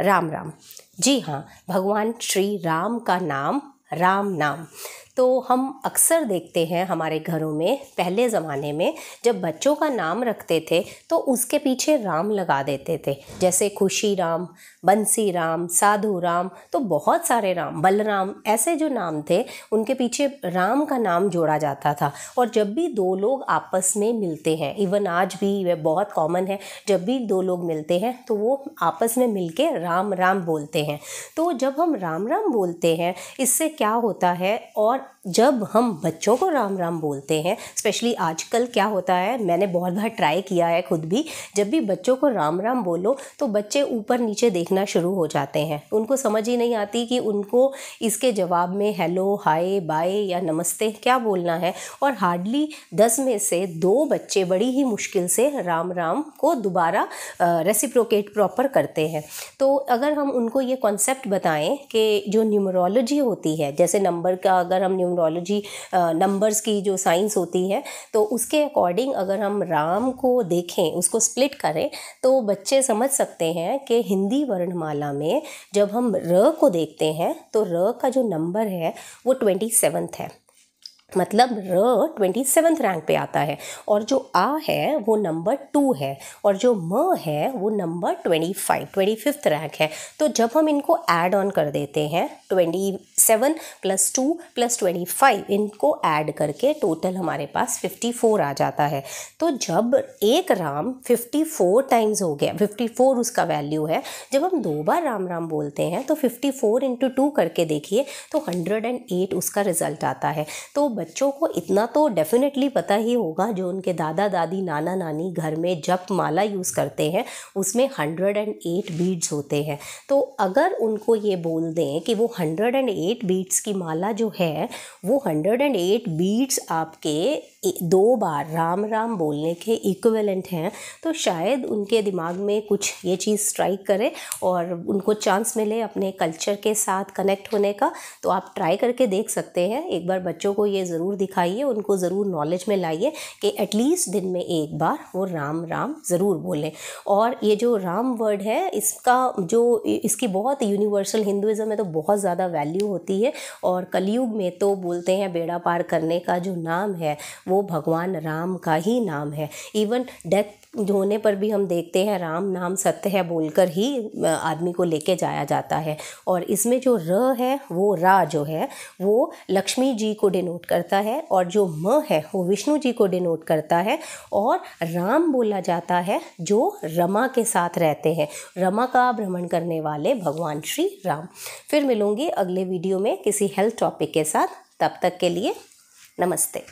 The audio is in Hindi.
राम राम जी हाँ भगवान श्री राम का नाम राम नाम तो हम अक्सर देखते हैं हमारे घरों में पहले ज़माने में जब बच्चों का नाम रखते थे तो उसके पीछे राम लगा देते थे जैसे खुशी राम बंसी राम साधु राम तो बहुत सारे राम बलराम ऐसे जो नाम थे उनके पीछे राम का नाम जोड़ा जाता था और जब भी दो लोग आपस में मिलते हैं इवन आज भी वह बहुत कॉमन है जब भी दो लोग मिलते हैं तो वो आपस में मिल के राम राम बोलते हैं तो जब हम राम राम बोलते हैं इससे क्या होता है और जब हम बच्चों को राम राम बोलते हैं स्पेशली आजकल क्या होता है मैंने बहुत बार ट्राई किया है खुद भी जब भी बच्चों को राम राम बोलो तो बच्चे ऊपर नीचे देखना शुरू हो जाते हैं उनको समझ ही नहीं आती कि उनको इसके जवाब में हेलो हाय बाय या नमस्ते क्या बोलना है और हार्डली दस में से दो बच्चे बड़ी ही मुश्किल से राम राम को दोबारा रेसिप्रोकेट प्रॉपर करते हैं तो अगर हम उनको ये कॉन्सेप्ट बताएं कि जो न्यूमरोलॉजी होती है जैसे नंबर का अगर हम न्यूमरोलॉजी नंबर्स uh, की जो साइंस होती है तो उसके अकॉर्डिंग अगर हम राम को देखें उसको स्प्लिट करें तो बच्चे समझ सकते हैं कि हिंदी वर्णमाला में जब हम र को देखते हैं तो र का जो नंबर है वो ट्वेंटी सेवन्थ है मतलब र ट्वेंटी सेवन्थ रैंक पे आता है और जो आ है वो नंबर टू है और जो म है वो number twenty five twenty fifth rank है तो जब हम इनको ऐड ऑन कर देते हैं twenty seven plus two plus twenty five इनको ऐड करके टोटल हमारे पास फिफ्टी फोर आ जाता है तो जब एक राम फिफ्टी फोर टाइम्स हो गया फिफ्टी फोर उसका वैल्यू है जब हम दो बार राम राम बोलते हैं तो फिफ्टी फोर इंटू टू करके देखिए तो हंड्रेड एंड एट उसका रिजल्ट आता है तो बच्चों को इतना तो डेफिनेटली पता ही होगा जो उनके दादा दादी नाना नानी घर में जप माला यूज़ करते हैं उसमें हंड्रेड एंड एट बीड्स होते हैं तो अगर उनको ये बोल दें कि वो हंड्रेड एंड एट बीड्स की माला जो है वो हंड्रेड एंड एट बीड्स आपके दो बार राम राम बोलने के इक्वलेंट हैं तो शायद उनके दिमाग में कुछ ये चीज़ स्ट्राइक करे और उनको चांस मिले अपने कल्चर के साथ कनेक्ट होने का तो आप ट्राई करके देख सकते हैं एक बार बच्चों को ये ज़रूर दिखाइए उनको ज़रूर नॉलेज में लाइए कि एटलीस्ट दिन में एक बार वो राम राम ज़रूर बोलें और ये जो राम वर्ड है इसका जो इसकी बहुत यूनिवर्सल हिंदुज़म में तो बहुत ज़्यादा वैल्यू होती है और कलयुग में तो बोलते हैं बेड़ा पार करने का जो नाम है वो भगवान राम का ही नाम है इवन डेथ होने पर भी हम देखते हैं राम नाम सत्य है बोलकर ही आदमी को लेके जाया जाता है और इसमें जो र है वो रा जो है वो लक्ष्मी जी को डिनोट करता है और जो म है वो विष्णु जी को डिनोट करता है और राम बोला जाता है जो रमा के साथ रहते हैं रमा का भ्रमण करने वाले भगवान श्री राम फिर मिलूंगी अगले वीडियो में किसी हेल्थ टॉपिक के साथ तब तक के लिए नमस्ते